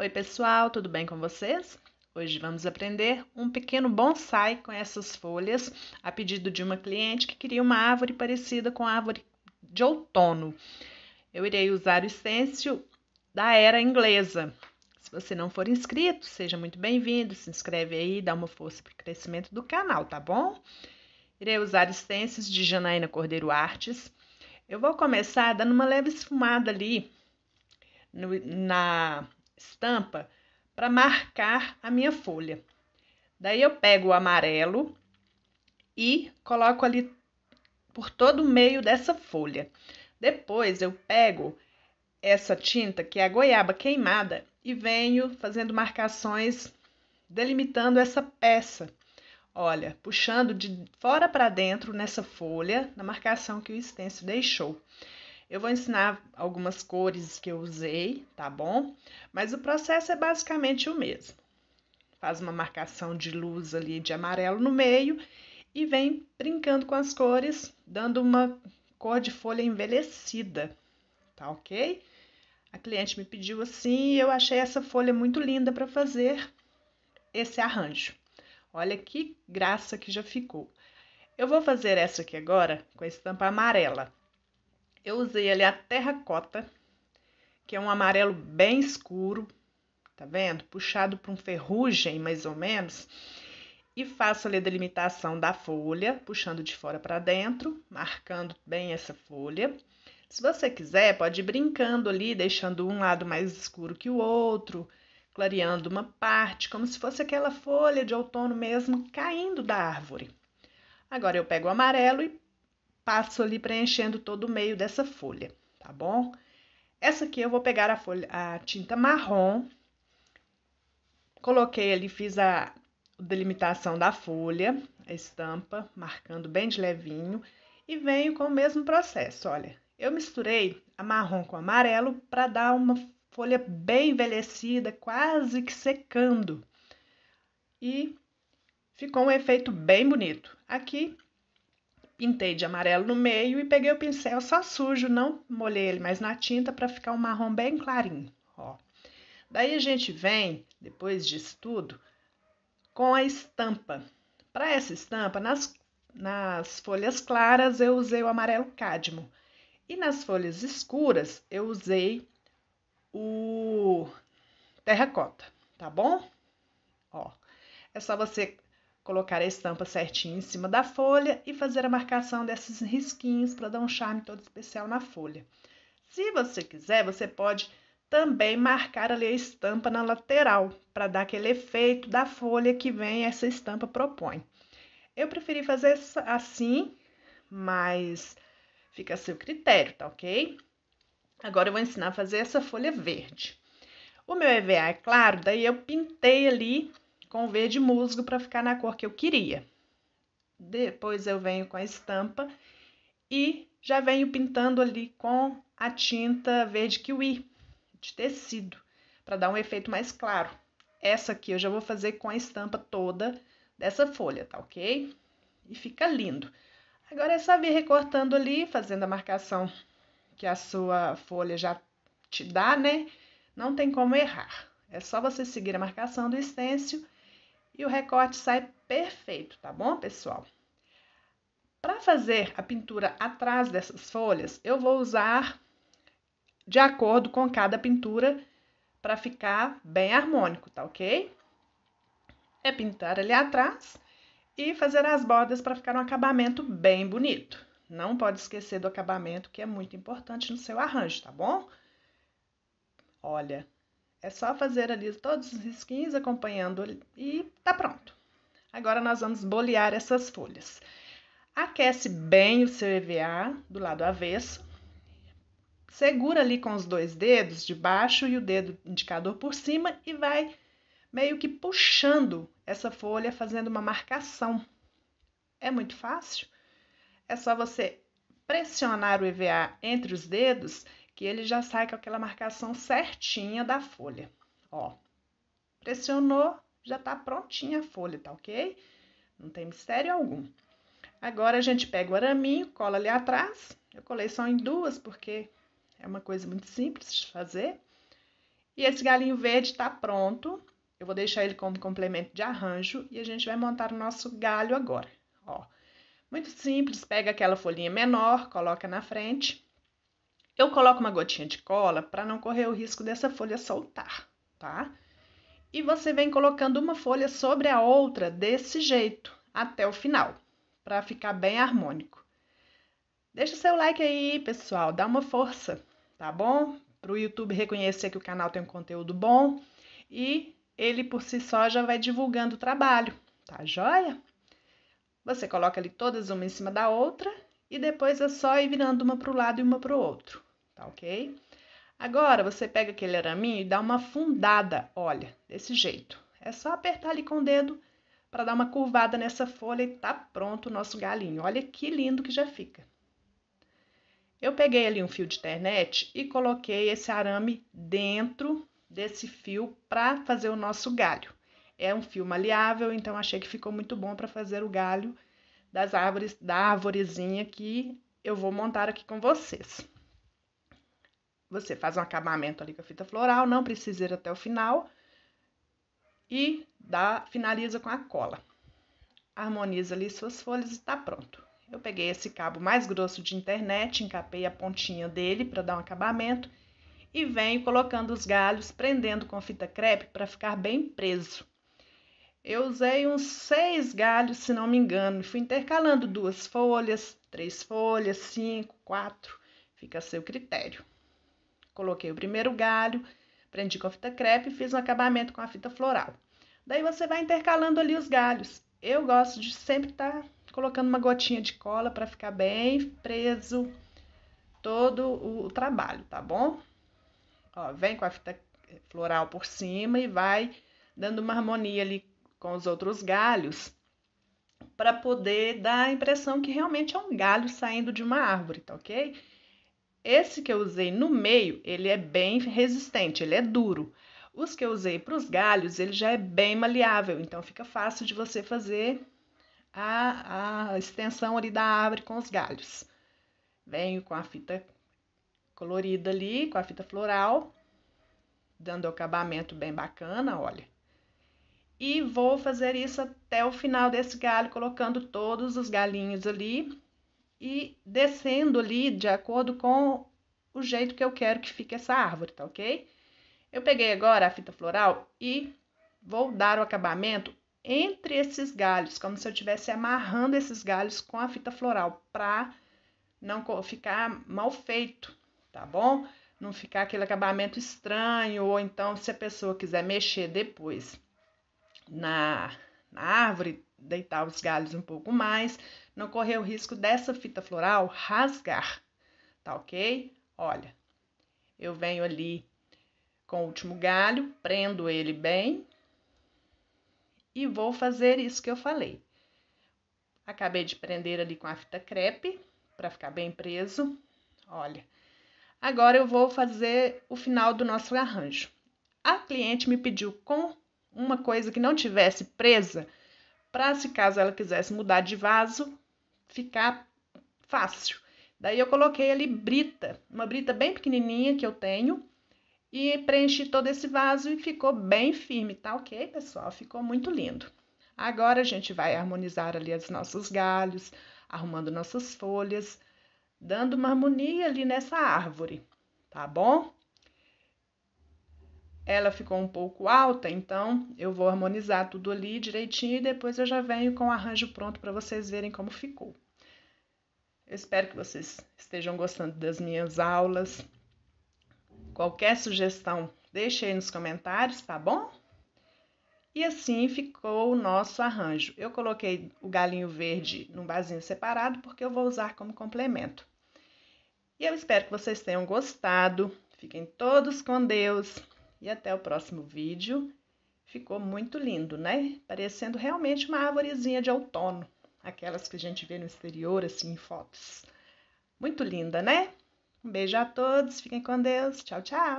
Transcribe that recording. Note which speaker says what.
Speaker 1: Oi, pessoal, tudo bem com vocês? Hoje vamos aprender um pequeno bonsai com essas folhas, a pedido de uma cliente que queria uma árvore parecida com a árvore de outono. Eu irei usar o stencil da era inglesa. Se você não for inscrito, seja muito bem-vindo, se inscreve aí, dá uma força para o crescimento do canal, tá bom? Irei usar stencils de Janaína Cordeiro Artes. Eu vou começar dando uma leve esfumada ali no, na estampa para marcar a minha folha. Daí eu pego o amarelo e coloco ali por todo o meio dessa folha. Depois eu pego essa tinta, que é a goiaba queimada, e venho fazendo marcações delimitando essa peça. Olha, puxando de fora para dentro nessa folha, na marcação que o stencil deixou. Eu vou ensinar algumas cores que eu usei, tá bom? Mas o processo é basicamente o mesmo. Faz uma marcação de luz ali de amarelo no meio e vem brincando com as cores, dando uma cor de folha envelhecida, tá ok? A cliente me pediu assim e eu achei essa folha muito linda para fazer esse arranjo. Olha que graça que já ficou. Eu vou fazer essa aqui agora com a estampa amarela. Eu usei ali a terracota, que é um amarelo bem escuro, tá vendo? Puxado para um ferrugem, mais ou menos. E faço ali a delimitação da folha, puxando de fora para dentro, marcando bem essa folha. Se você quiser, pode ir brincando ali, deixando um lado mais escuro que o outro, clareando uma parte, como se fosse aquela folha de outono mesmo caindo da árvore. Agora eu pego o amarelo e passo ali preenchendo todo o meio dessa folha, tá bom? Essa aqui eu vou pegar a, folha, a tinta marrom, coloquei ali, fiz a delimitação da folha, a estampa, marcando bem de levinho, e venho com o mesmo processo, olha. Eu misturei a marrom com amarelo para dar uma folha bem envelhecida, quase que secando. E ficou um efeito bem bonito. Aqui Pintei de amarelo no meio e peguei o pincel só sujo, não molhei ele mais na tinta para ficar um marrom bem clarinho, ó. Daí a gente vem, depois disso tudo, com a estampa. Para essa estampa, nas, nas folhas claras eu usei o amarelo cádmio e nas folhas escuras eu usei o terracota, tá bom? Ó, é só você colocar a estampa certinha em cima da folha e fazer a marcação desses risquinhos para dar um charme todo especial na folha. Se você quiser, você pode também marcar ali a estampa na lateral para dar aquele efeito da folha que vem essa estampa propõe. Eu preferi fazer assim, mas fica a seu critério, tá ok? Agora eu vou ensinar a fazer essa folha verde. O meu EVA é claro, daí eu pintei ali com verde musgo para ficar na cor que eu queria. Depois eu venho com a estampa e já venho pintando ali com a tinta verde kiwi de tecido, para dar um efeito mais claro. Essa aqui eu já vou fazer com a estampa toda dessa folha, tá ok? E fica lindo. Agora é só vir recortando ali, fazendo a marcação que a sua folha já te dá, né? Não tem como errar. É só você seguir a marcação do estêncil e o recorte sai perfeito, tá bom, pessoal? Para fazer a pintura atrás dessas folhas, eu vou usar de acordo com cada pintura para ficar bem harmônico, tá ok? É pintar ali atrás e fazer as bordas para ficar um acabamento bem bonito. Não pode esquecer do acabamento, que é muito importante no seu arranjo, tá bom? Olha, é só fazer ali todos os risquinhos acompanhando e tá pronto. Agora nós vamos bolear essas folhas. Aquece bem o seu EVA do lado avesso. Segura ali com os dois dedos de baixo e o dedo indicador por cima e vai meio que puxando essa folha, fazendo uma marcação. É muito fácil. É só você pressionar o EVA entre os dedos que ele já sai com aquela marcação certinha da folha. Ó, pressionou, já tá prontinha a folha, tá ok? Não tem mistério algum. Agora a gente pega o araminho, cola ali atrás. Eu colei só em duas porque é uma coisa muito simples de fazer. E esse galinho verde tá pronto. Eu vou deixar ele como complemento de arranjo e a gente vai montar o nosso galho agora. Ó, muito simples, pega aquela folhinha menor, coloca na frente. Eu coloco uma gotinha de cola para não correr o risco dessa folha soltar, tá? E você vem colocando uma folha sobre a outra desse jeito até o final, para ficar bem harmônico. Deixa seu like aí, pessoal, dá uma força, tá bom? Para o YouTube reconhecer que o canal tem um conteúdo bom e ele por si só já vai divulgando o trabalho, tá joia? Você coloca ali todas uma em cima da outra e depois é só ir virando uma para o lado e uma para o outro tá ok? Agora você pega aquele araminho e dá uma fundada, olha, desse jeito. É só apertar ali com o dedo para dar uma curvada nessa folha e tá pronto o nosso galinho. Olha que lindo que já fica. Eu peguei ali um fio de internet e coloquei esse arame dentro desse fio para fazer o nosso galho. É um fio maleável, então achei que ficou muito bom para fazer o galho das árvores, da arvorezinha que eu vou montar aqui com vocês. Você faz um acabamento ali com a fita floral, não precisa ir até o final e dá, finaliza com a cola. Harmoniza ali suas folhas e está pronto. Eu peguei esse cabo mais grosso de internet, encapei a pontinha dele para dar um acabamento e venho colocando os galhos, prendendo com a fita crepe para ficar bem preso. Eu usei uns seis galhos, se não me engano, e fui intercalando duas folhas, três folhas, cinco, quatro, fica a seu critério. Coloquei o primeiro galho, prendi com a fita crepe e fiz um acabamento com a fita floral. Daí você vai intercalando ali os galhos. Eu gosto de sempre estar tá colocando uma gotinha de cola para ficar bem preso todo o trabalho, tá bom? Ó, vem com a fita floral por cima e vai dando uma harmonia ali com os outros galhos para poder dar a impressão que realmente é um galho saindo de uma árvore, tá ok? Esse que eu usei no meio, ele é bem resistente, ele é duro. Os que eu usei para os galhos, ele já é bem maleável, então fica fácil de você fazer a, a extensão ali da árvore com os galhos. Venho com a fita colorida ali, com a fita floral, dando acabamento bem bacana, olha. E vou fazer isso até o final desse galho, colocando todos os galinhos ali e descendo ali de acordo com o jeito que eu quero que fique essa árvore, tá ok? Eu peguei agora a fita floral e vou dar o acabamento entre esses galhos, como se eu estivesse amarrando esses galhos com a fita floral, para não ficar mal feito, tá bom? Não ficar aquele acabamento estranho, ou então se a pessoa quiser mexer depois na, na árvore, deitar os galhos um pouco mais, não correr o risco dessa fita floral rasgar, tá ok? Olha, eu venho ali com o último galho, prendo ele bem e vou fazer isso que eu falei. Acabei de prender ali com a fita crepe para ficar bem preso. Olha, agora eu vou fazer o final do nosso arranjo. A cliente me pediu com uma coisa que não tivesse presa para se caso ela quisesse mudar de vaso, ficar fácil. Daí eu coloquei ali brita, uma brita bem pequenininha que eu tenho, e preenchi todo esse vaso e ficou bem firme, tá ok, pessoal? Ficou muito lindo. Agora a gente vai harmonizar ali os nossos galhos, arrumando nossas folhas, dando uma harmonia ali nessa árvore, tá bom? ela ficou um pouco alta, então eu vou harmonizar tudo ali direitinho e depois eu já venho com o arranjo pronto para vocês verem como ficou. Eu espero que vocês estejam gostando das minhas aulas. Qualquer sugestão, deixe aí nos comentários, tá bom? E assim ficou o nosso arranjo. Eu coloquei o galinho verde num vasinho separado porque eu vou usar como complemento. E eu espero que vocês tenham gostado. Fiquem todos com Deus e até o próximo vídeo. Ficou muito lindo, né? Parecendo realmente uma árvorezinha de outono, aquelas que a gente vê no exterior, assim, em fotos. Muito linda, né? Um beijo a todos, fiquem com Deus, tchau, tchau!